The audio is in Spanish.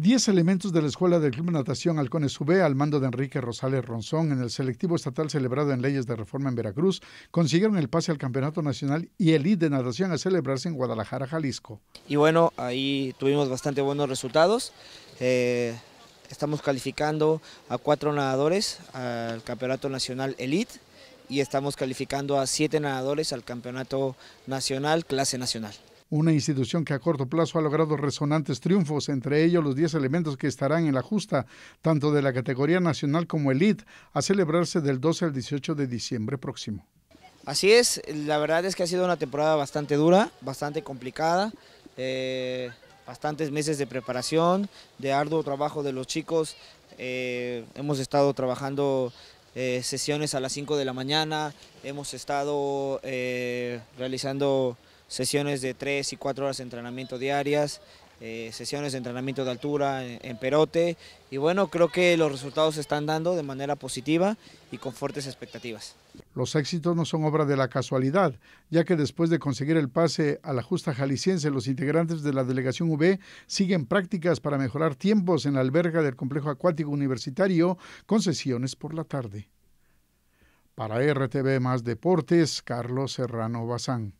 Diez elementos de la Escuela del Club Natación Halcones UB al mando de Enrique Rosales Ronzón en el selectivo estatal celebrado en Leyes de Reforma en Veracruz consiguieron el pase al Campeonato Nacional y Elite de natación a celebrarse en Guadalajara, Jalisco. Y bueno, ahí tuvimos bastante buenos resultados. Eh, estamos calificando a cuatro nadadores al Campeonato Nacional Elite y estamos calificando a siete nadadores al Campeonato Nacional Clase Nacional una institución que a corto plazo ha logrado resonantes triunfos, entre ellos los 10 elementos que estarán en la justa, tanto de la categoría nacional como elite, a celebrarse del 12 al 18 de diciembre próximo. Así es, la verdad es que ha sido una temporada bastante dura, bastante complicada, eh, bastantes meses de preparación, de arduo trabajo de los chicos, eh, hemos estado trabajando eh, sesiones a las 5 de la mañana, hemos estado realizando sesiones de 3 y 4 horas de entrenamiento diarias, eh, sesiones de entrenamiento de altura en, perote y bueno, creo que los resultados se están dando de manera positiva y con fuertes expectativas. Los éxitos no son obra de la casualidad, ya que después de conseguir el pase a la justa jalisciense, los integrantes de la delegación UB siguen prácticas para mejorar tiempos en la alberga del complejo acuático universitario con sesiones por la tarde. Para RTV Más Deportes, Carlos Serrano Bazán.